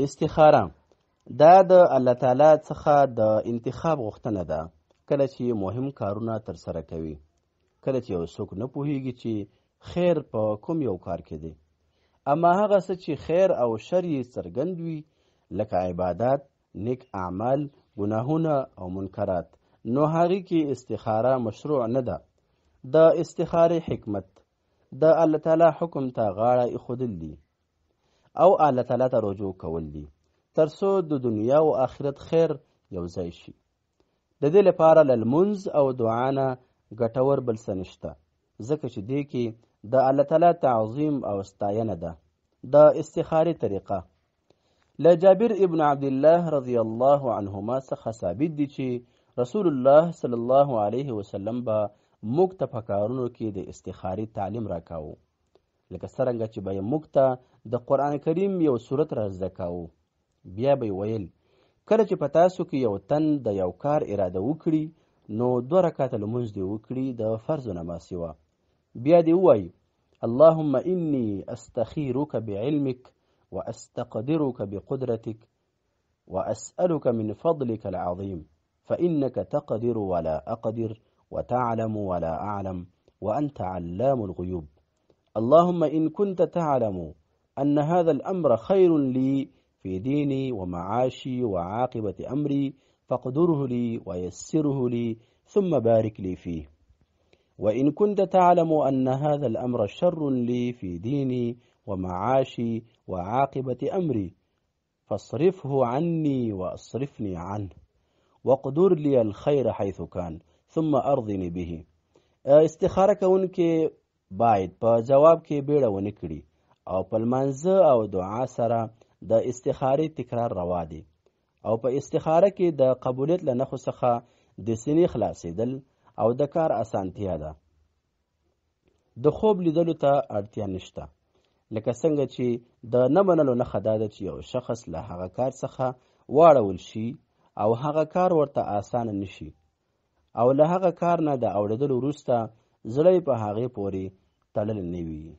استخاره دا د الله تعالی څخه د انتخاب غوښتنه ده کله چې مهم کارونه ترسره کوي کله چې یو څوک نه پوهیږي چې خیر په کوم یو کار کې دی اما هغه څه چې خیر او شر یې څرګند وي لکه عبادات نیک اعمال ګناهونه او منکرات نو هغې کې استخاره مشروع نه ده د استخارې حکمت د الله تعالی حکم ته غاړه ایښودل دي او الله تعالی ته رجوع کول دي ترڅو د دنیا او آخرت خیر یو ځای شي د دې لپاره له لمونځ او دعا نه ګټور بل څه نشته ځکه چې دې کې د الله تعالی تعظیم او ستاینه ده د استخارې طریقه له جابر ابن عبد الله رضی الله عنهما څخه ثابت دي چې رسول الله صلی الله علیه وسلم به موږ ته په کارونو کې د استخارې تعلیم راکاوه لکه سرنګه چې به یې موږ ته د قرآن کریم یو صورت را زده کاوه بیا به ویل کله چې په تاسو کې یو تن د یو کار اراده وکړي نو دوه رکعته لمونځ دې وکړي د فرضو نه ماسیوه بیا دې ووایي اللهم إني أستخيرك بعلمك وأستقدرك بقدرتك وأسألك من فضلك العظيم فإنك تقدر ولا أقدر وتعلم ولا أعلم وأنت علام الغيوب اللهم إن كنت تعلم أن هذا الأمر خير لي في ديني ومعاشي وعاقبة أمري فاقدره لي ويسره لي ثم بارك لي فيه وإن كنت تعلم أن هذا الأمر شر لي في ديني ومعاشي وعاقبة أمري فاصرفه عني وأصرفني عنه واقدر لي الخير حيث كان ثم أرضني به آه، استخارك ونكي باید په جواب کې بیړه ونه کړي او په لمانځه او دعا سره د استخارې تکرار روا دی او په استخاره کې د قبولیت له نښو څخه د سینې خلاصېدل او د کار اسانتیا ده د خوب لیدلو ته اړتیا نشته لکه څنګه چې د نه منلو نښه دا ده چې یو شخص له هغه کار څخه واړول شي او هغه کار ورته اسانه نشي او له هغه کار نه د اوړېدلو وروسته زړی په هغې پورې 大量的能源。